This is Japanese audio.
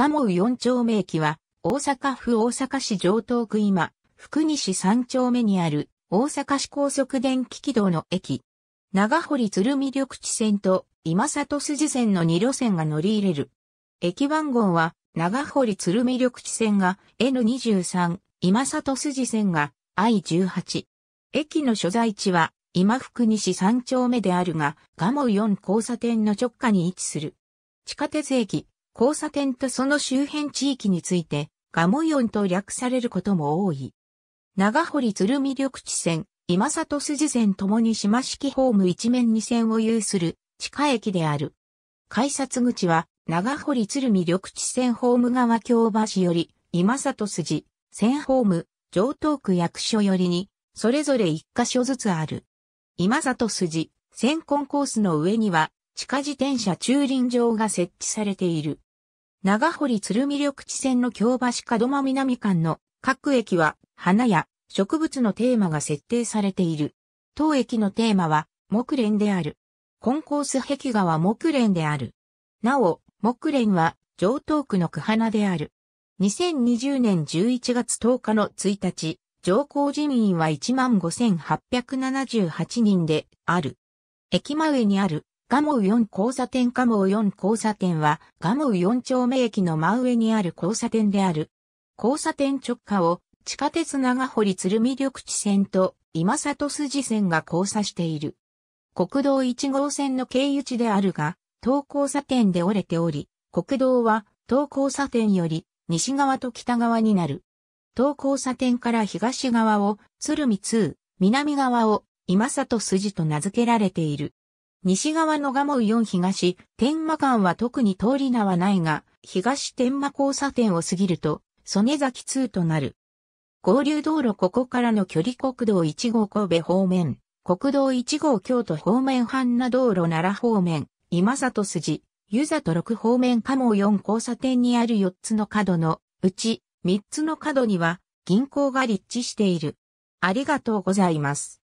蒲生四丁目駅は、大阪府大阪市城東区今、福西三丁目にある、大阪市高速電気軌道の駅。長堀鶴見緑地線と今里筋線の2路線が乗り入れる。駅番号は、長堀鶴見緑地線が N23、今里筋線が I18。駅の所在地は、今福西三丁目であるが、蒲生4交差点の直下に位置する。地下鉄駅、交差点とその周辺地域について、ガモイオンと略されることも多い。長堀鶴見緑地線、今里筋線ともに島式ホーム一面二線を有する地下駅である。改札口は、長堀鶴見緑地線ホーム側京橋より、今里筋、線ホーム、上東区役所よりに、それぞれ一箇所ずつある。今里筋、線コンコースの上には、地下自転車駐輪場が設置されている。長堀鶴見緑地線の京橋門間南間の各駅は花や植物のテーマが設定されている。当駅のテーマは木蓮である。コンコース壁画は木蓮である。なお、木蓮は上東区の区花である。2020年11月10日の1日、上皇人員は15,878人である。駅前にあるガモウ4交差点ガモウ4交差点は、ガモウ4丁目駅の真上にある交差点である。交差点直下を、地下鉄長堀鶴見緑地線と今里筋線が交差している。国道1号線の経由地であるが、東交差点で折れており、国道は東交差点より西側と北側になる。東交差点から東側を鶴見2、南側を今里筋と名付けられている。西側の蒲生4東、天馬間は特に通り名はないが、東天馬交差点を過ぎると、曽根崎2となる。合流道路ここからの距離国道1号神戸方面、国道1号京都方面半那道路奈良方面、今里筋、湯里6方面加茂4交差点にある4つの角のうち3つの角には銀行が立地している。ありがとうございます。